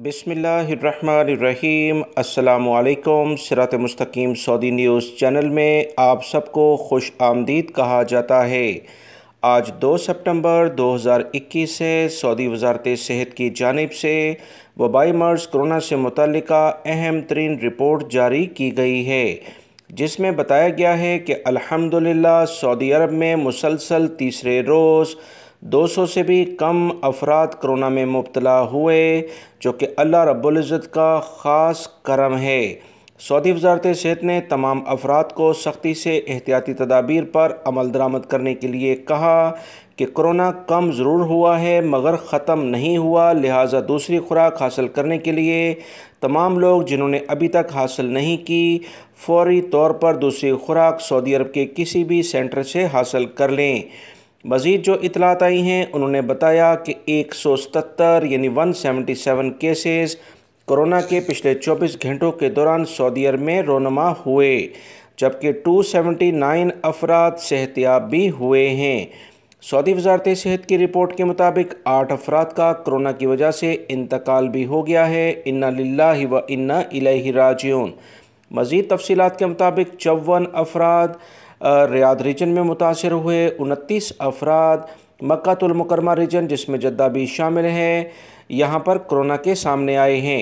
बिसमीम अल्लाम सिरात मस्तकीम सऊदी न्यूज़ चैनल में आप सबको खुश आमदीद कहा जाता है आज 2 सितंबर 2021 से सऊदी वजारत सेहत की जानब से वबाई मर्ज़ कोरोना से मुतल अहम तरीन रिपोर्ट जारी की गई है जिसमें बताया गया है कि अल्हम्दुलिल्लाह सऊदी अरब में मुसलसल तीसरे रोज़ 200 से भी कम अफराद करोना में मुबतला हुए जो कि अल्लाह रबुल्जत का ख़ास करम है सऊदी वजारत सेहत ने तमाम अफराद को सख्ती से एहतियाती तदाबीर पर अमल दरामद करने के लिए कहा कि कोरोना कम ज़रूर हुआ है मगर ख़त्म नहीं हुआ लिहाजा दूसरी खुराक हासिल करने के लिए तमाम लोग जिन्होंने अभी तक हासिल नहीं की फौरी तौर पर दूसरी खुराक सऊदी अरब के किसी भी सेंटर से हासिल कर लें मज़ीद जो इतलात आई हैं उन्होंने बताया कि एक सौ सतर यानी one seventy seven cases corona के पिछले चौबीस घंटों के दौरान सऊदी अरब में रोनमा हुए जबकि टू सेवेंटी नाइन अफराद सेहतियाब भी हुए हैं सऊदी वजारत सेहत की रिपोर्ट के मुताबिक आठ अफराद का कोरोना की वजह से इंतकाल भी हो गया है इन्ना लिल्ला व इन्ना इलाही राजून मज़ीद तफसीत के मुताबिक चौवन अफराद रियाद रीजन में मुतासर हुए उनतीस अफराद मक्तुलमकरमा रीजन जिसमें जद्दा भी शामिल हैं यहाँ पर कोरोना के सामने आए हैं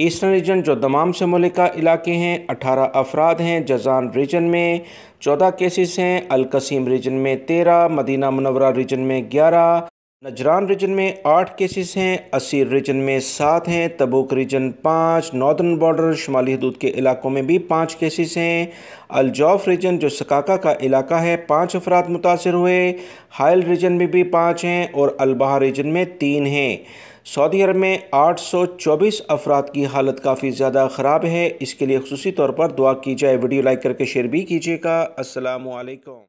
ईस्टर्न रीजन जो दमाम से मलिका इलाके हैं अठारह अफराद हैं जजान रीजन में चौदह केसेस हैं अलकसीम रीजन में तेरह मदीना मनवरा रीजन में ग्यारह नजरान रीजन में आठ केसेस हैं असीर रीजन में सात हैं तबुक रीजन पाँच नॉर्दर्न बॉर्डर शुमाली हदूद के इलाकों में भी पाँच केसेस हैं अलजौफ रीजन जो सकाका का इलाका है पाँच अफराद मुतासर हुए हायल रीजन में भी पाँच हैं और अलबहा रीजन में तीन हैं सऊदी अरब में 824 अफराद की हालत काफ़ी ज़्यादा ख़राब है इसके लिए खसूसी तौर पर दुआ की जाए वीडियो लाइक करके शेयर भी कीजिएगा असलकम